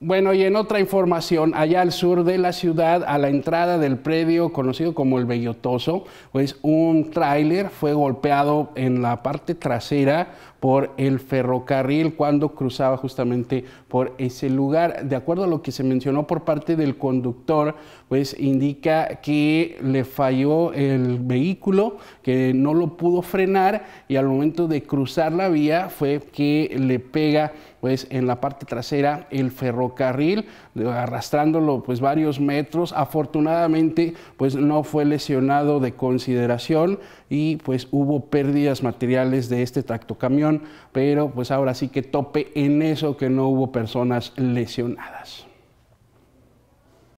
Bueno, y en otra información, allá al sur de la ciudad, a la entrada del predio conocido como el Bellotoso, pues un tráiler fue golpeado en la parte trasera por el ferrocarril cuando cruzaba justamente por ese lugar. De acuerdo a lo que se mencionó por parte del conductor, pues indica que le falló el vehículo, que no lo pudo frenar y al momento de cruzar la vía fue que le pega pues en la parte trasera el ferrocarril, arrastrándolo pues varios metros. Afortunadamente pues no fue lesionado de consideración y pues hubo pérdidas materiales de este tractocamión, pero pues ahora sí que tope en eso que no hubo personas lesionadas.